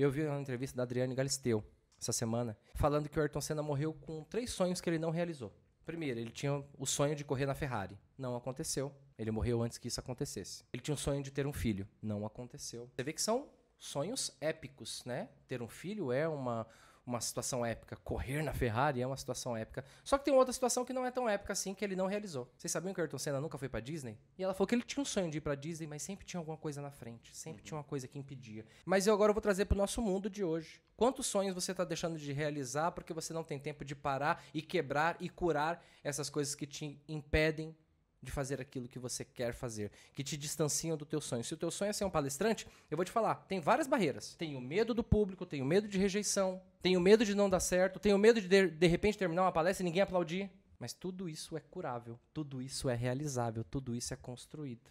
Eu vi uma entrevista da Adriane Galisteu essa semana, falando que o Ayrton Senna morreu com três sonhos que ele não realizou. Primeiro, ele tinha o sonho de correr na Ferrari. Não aconteceu. Ele morreu antes que isso acontecesse. Ele tinha o sonho de ter um filho. Não aconteceu. Você vê que são sonhos épicos, né? Ter um filho é uma, uma situação épica. Correr na Ferrari é uma situação épica. Só que tem outra situação que não é tão épica assim, que ele não realizou. Vocês sabiam que o Ayrton Senna nunca foi para Disney? E ela falou que ele tinha um sonho de ir para Disney, mas sempre tinha alguma coisa na frente, sempre uhum. tinha uma coisa que impedia. Mas eu agora vou trazer para o nosso mundo de hoje. Quantos sonhos você está deixando de realizar porque você não tem tempo de parar e quebrar e curar essas coisas que te impedem de fazer aquilo que você quer fazer, que te distanciam do teu sonho. Se o teu sonho é ser um palestrante, eu vou te falar, tem várias barreiras. Tem o medo do público, tem o medo de rejeição, tenho medo de não dar certo, tenho medo de de, de repente terminar uma palestra e ninguém aplaudir. Mas tudo isso é curável, tudo isso é realizável, tudo isso é construído.